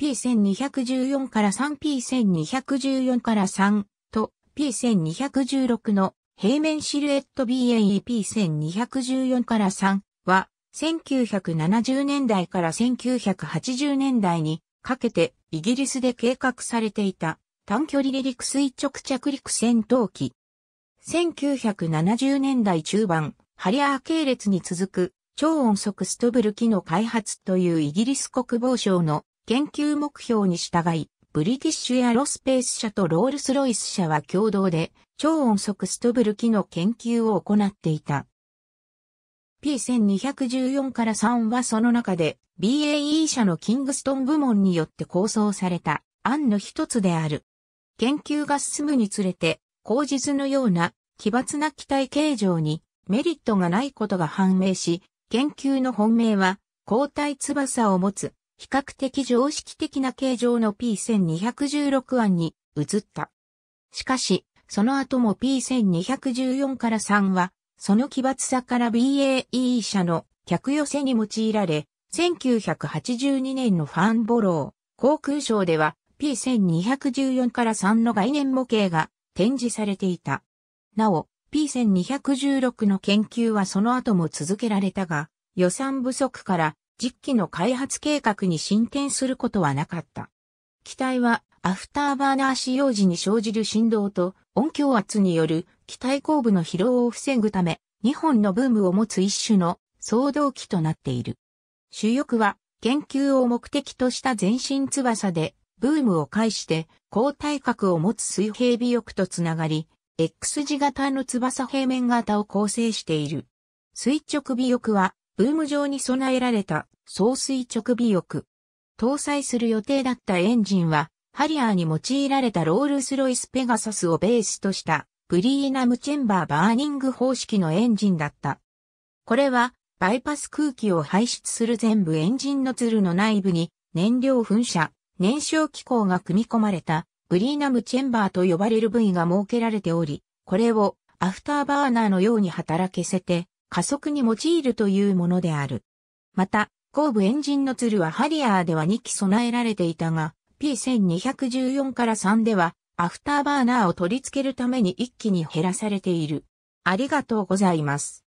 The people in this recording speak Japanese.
P1214 から 3P1214 から3と P1216 の平面シルエット BAEP1214 から3は1970年代から1980年代にかけてイギリスで計画されていた短距離離陸垂直着陸戦闘機。1970年代中盤、ハリアー系列に続く超音速ストブル機の開発というイギリス国防省の研究目標に従い、ブリティッシュエアロスペース社とロールスロイス社は共同で超音速ストブル機の研究を行っていた。P1214 から3はその中で BAE 社のキングストン部門によって構想された案の一つである。研究が進むにつれて、口実のような奇抜な機体形状にメリットがないことが判明し、研究の本命は抗体翼を持つ比較的常識的な形状の P1216 案に移った。しかし、その後も P1214 から3は、その奇抜さから BAE 社の客寄せに用いられ、1982年のファンボロー航空ショーでは P1214 から3の概念模型が展示されていた。なお、P1216 の研究はその後も続けられたが、予算不足から実機の開発計画に進展することはなかった。機体はアフターバーナー使用時に生じる振動と音響圧による機体後部の疲労を防ぐため2本のブームを持つ一種の騒動機となっている。主翼は研究を目的とした全身翼でブームを介して高体格を持つ水平尾翼とつながり X 字型の翼平面型を構成している。垂直尾翼はブーム上に備えられた総水直尾翼。搭載する予定だったエンジンは、ハリアーに用いられたロールスロイスペガサスをベースとしたプリーナムチェンバーバーニング方式のエンジンだった。これはバイパス空気を排出する全部エンジンのツルの内部に燃料噴射、燃焼機構が組み込まれたブリーナムチェンバーと呼ばれる部位が設けられており、これをアフターバーナーのように働けせて加速に用いるというものである。また、後部エンジンのツルはハリアーでは2機備えられていたが、P1214 から3では、アフターバーナーを取り付けるために1機に減らされている。ありがとうございます。